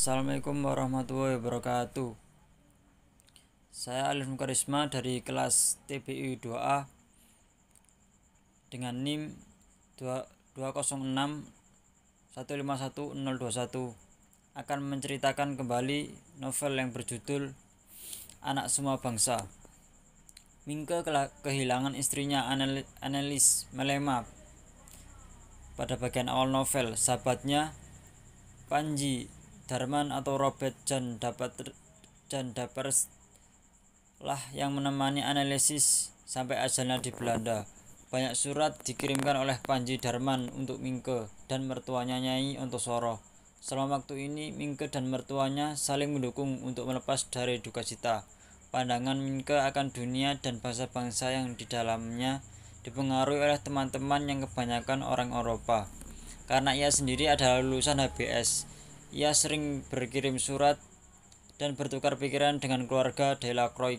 Assalamualaikum warahmatullahi wabarakatuh Saya Alif Mukarisma dari kelas TBI 2A Dengan NIM 206 151021 Akan menceritakan kembali novel yang berjudul Anak Semua Bangsa Mingke kehilangan istrinya Annelies Melema Pada bagian awal novel, sahabatnya Panji Darman atau Robert John dapat John Dapper lah yang menemani analisis sampai ajalnya di Belanda. Banyak surat dikirimkan oleh Panji Darman untuk Mingke dan mertuanya Nyai untuk Soro. Selama waktu ini Mingke dan mertuanya saling mendukung untuk melepas dari duka cita. Pandangan Mingke akan dunia dan bangsa-bangsa yang di dalamnya dipengaruhi oleh teman-teman yang kebanyakan orang Eropa. Karena ia sendiri adalah lulusan HBS, ia sering berkirim surat dan bertukar pikiran dengan keluarga Delacroix.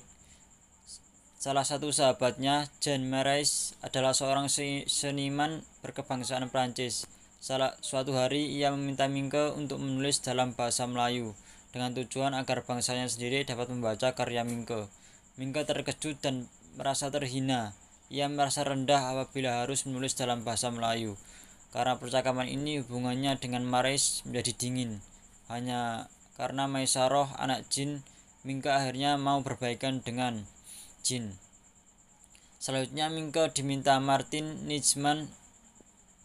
Salah satu sahabatnya, Jean Marais, adalah seorang seniman berkebangsaan Prancis. Salah suatu hari ia meminta Mingke untuk menulis dalam bahasa Melayu dengan tujuan agar bangsanya sendiri dapat membaca karya Mingke. Mingke terkejut dan merasa terhina. Ia merasa rendah apabila harus menulis dalam bahasa Melayu. Karena percakapan ini hubungannya dengan Marais menjadi dingin. Hanya karena Maisaroh anak jin, Mingka akhirnya mau berbaikan dengan jin. Selanjutnya Mingka diminta Martin Nijman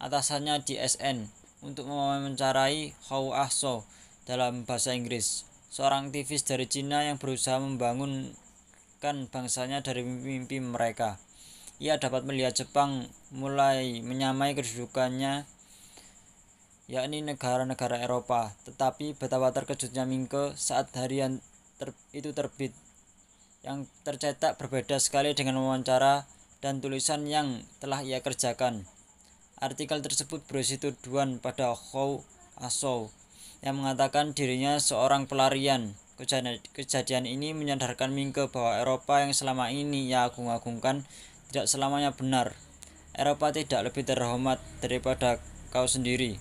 atasannya di SN untuk mewawancarai Hou Ah So dalam bahasa Inggris, seorang aktivis dari Cina yang berusaha membangunkan bangsanya dari mimpi mereka ia dapat melihat Jepang mulai menyamai kedudukannya yakni negara-negara Eropa. Tetapi betapa terkejutnya Mingke saat harian ter itu terbit yang tercetak berbeda sekali dengan wawancara dan tulisan yang telah ia kerjakan. Artikel tersebut berisi tuduhan pada Hou Asou yang mengatakan dirinya seorang pelarian Kejadian ini menyadarkan Mingke bahwa Eropa yang selama ini ia agung-agungkan tidak selamanya benar. Eropa tidak lebih terhormat daripada kau sendiri.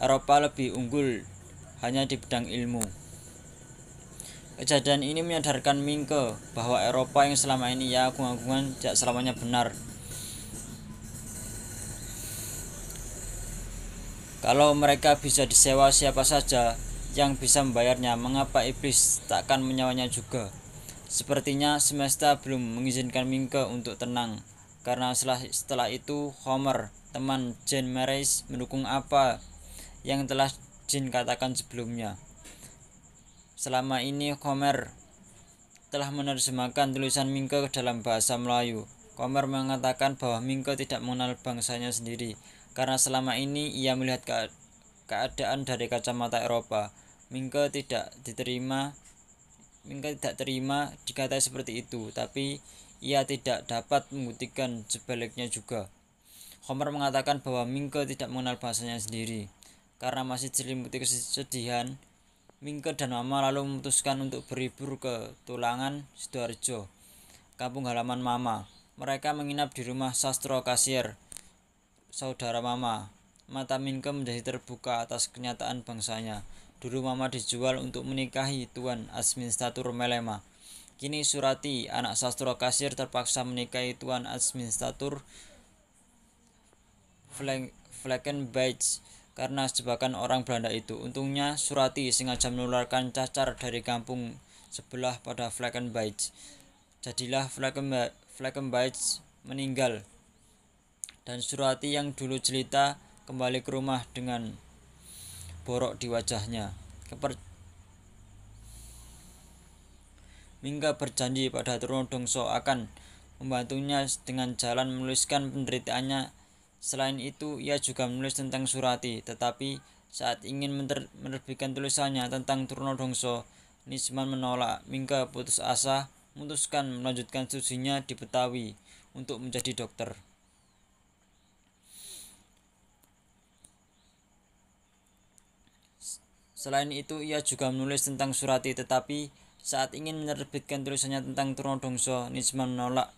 Eropa lebih unggul hanya di bidang ilmu. Kejadian ini menyadarkan Mingke bahwa Eropa yang selama ini ia agung-agungan tidak selamanya benar. Kalau mereka bisa disewa siapa saja yang bisa membayarnya, mengapa iblis takkan menyewanya juga? Sepertinya semesta belum mengizinkan Mingke untuk tenang, karena setelah, setelah itu Homer, teman Jane Maris, mendukung apa yang telah Jane katakan sebelumnya. Selama ini Homer telah menerjemahkan tulisan Mingke ke dalam bahasa Melayu. Homer mengatakan bahwa Mingke tidak mengenal bangsanya sendiri, karena selama ini ia melihat keadaan dari kacamata Eropa. Mingke tidak diterima Mingka tidak terima dikata seperti itu, tapi ia tidak dapat membuktikan sebaliknya juga. Homer mengatakan bahwa Mingke tidak mengenal bahasanya sendiri. Karena masih diselimuti kesedihan, Mingke dan Mama lalu memutuskan untuk berlibur ke Tulangan, Sidoarjo, kampung halaman Mama. Mereka menginap di rumah Sastro Kasir, saudara Mama. Mata Mingke menjadi terbuka atas kenyataan bangsanya. Dulu mama dijual untuk menikahi Tuan Asmin Statur Melema. Kini Surati, anak sastra kasir terpaksa menikahi Tuan Asmin Statur karena jebakan orang Belanda itu. Untungnya Surati sengaja menularkan cacar dari kampung sebelah pada Fleckenbeich. Jadilah Fleckenbeich meninggal dan Surati yang dulu cerita kembali ke rumah dengan borok di wajahnya. Keper Mingga berjanji pada Truno Dongso akan membantunya dengan jalan menuliskan penderitaannya. Selain itu, ia juga menulis tentang Surati, tetapi saat ingin menerbitkan tulisannya tentang Truno Dongso, Nisman menolak. Mingga putus asa, memutuskan melanjutkan studinya di Betawi untuk menjadi dokter. Selain itu, ia juga menulis tentang Surati, tetapi saat ingin menerbitkan tulisannya tentang Turnodongso, Nisman menolak.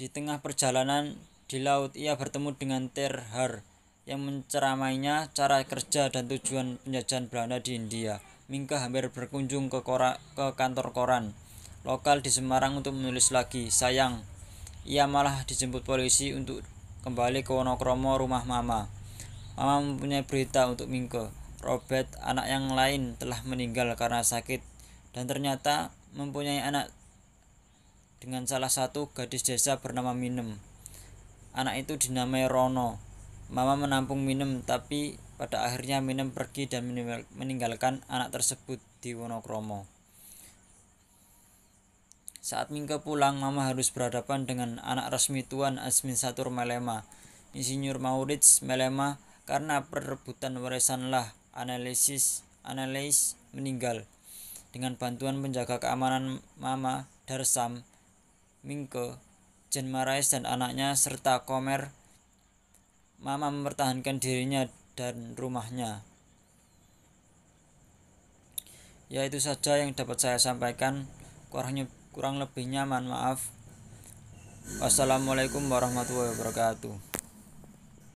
Di tengah perjalanan di laut, ia bertemu dengan Terhar yang menceramainya cara kerja dan tujuan penjajahan Belanda di India. Mingka hampir berkunjung ke, kora, ke kantor koran lokal di Semarang untuk menulis lagi. Sayang, ia malah dijemput polisi untuk kembali ke Wonokromo rumah mama. Mama mempunyai berita untuk Mingke. Robert, anak yang lain, telah meninggal karena sakit dan ternyata mempunyai anak dengan salah satu gadis desa bernama Minem. Anak itu dinamai Rono. Mama menampung Minem, tapi pada akhirnya Minem pergi dan meninggalkan anak tersebut di Wonokromo. Saat Mingke pulang, Mama harus berhadapan dengan anak resmi Tuan Asmin Satur Melema. Insinyur Maurits Melema karena perebutan warisanlah analisis analis meninggal. Dengan bantuan penjaga keamanan Mama Darsam, Mingke, Jen Marais dan anaknya serta Komer, Mama mempertahankan dirinya dan rumahnya. Ya itu saja yang dapat saya sampaikan. Kurangnya kurang lebih nyaman, maaf. Wassalamualaikum warahmatullahi wabarakatuh.